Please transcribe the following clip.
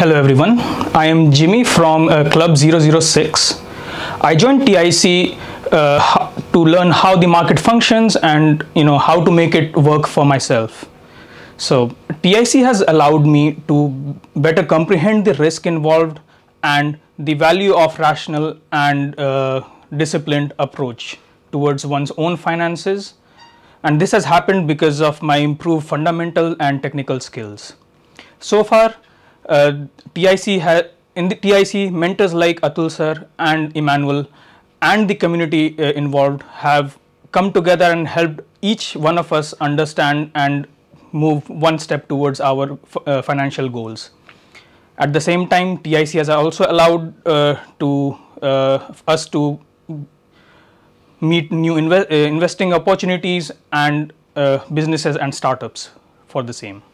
Hello everyone, I am Jimmy from uh, Club 006. I joined TIC uh, to learn how the market functions and you know how to make it work for myself. So TIC has allowed me to better comprehend the risk involved and the value of rational and uh, disciplined approach towards one's own finances and this has happened because of my improved fundamental and technical skills. So far TIC uh, has in the TIC mentors like Atul sir and Emmanuel and the community uh, involved have come together and helped each one of us understand and move one step towards our uh, financial goals. At the same time, TIC has also allowed uh, to uh, us to meet new inve uh, investing opportunities and businesses and startups for the same.